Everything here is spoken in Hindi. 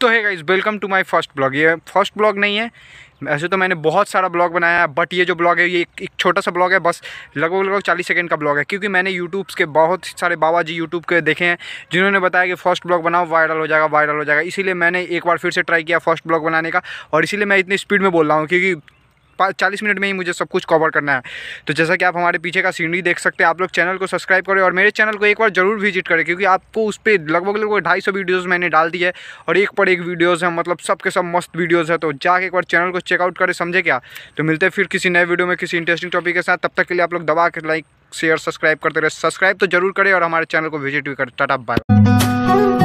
तो है guys welcome to my first blog ये फर्स्ट ब्लॉग नहीं है ऐसे तो मैंने बहुत सारा ब्लॉग बनाया बट ये जो ब्लॉग है ये एक छोटा सा ब्लॉग है बस लगभग लगभग चालीस सेकंड का ब्लॉग है क्योंकि मैंने यूट्यूब के बहुत सारे बाबा जी यूट्यूब के देखे हैं जिन्होंने बताया कि फर्स्ट ब्लॉग बनाओ वायरल हो जाएगा वायरल हो जाएगा इसीलिए मैंने एक बार फिर से ट्राई किया फर्स्ट ब्लॉग बनाने का और इसीलिए मैं इतनी स्पीड में बोल रहा हूँ क्योंकि चालीस मिनट में ही मुझे सब कुछ कवर करना है तो जैसा कि आप हमारे पीछे का सीनरी देख सकते हैं आप लोग चैनल को सब्सक्राइब करें और मेरे चैनल को एक बार जरूर विजिट करें क्योंकि आपको उस पर लगभग लगभग ढाई सौ वीडियोज़ मैंने डाल दी है और एक पर एक वीडियोज़ हैं मतलब सबके सब मस्त वीडियोज़ है तो जाकर एक बार चैनल को चेकआउट करें समझे क्या तो मिलते हैं फिर किसी नए वीडियो में किसी इंटरेस्टिंग टॉपिक के साथ तब तक के लिए आप लोग दबा के लाइक शेयर सब्सक्राइब करते रहे सब्सक्राइब तो जरूर करें और हमारे चैनल को विजिट भी करें टाटा बाय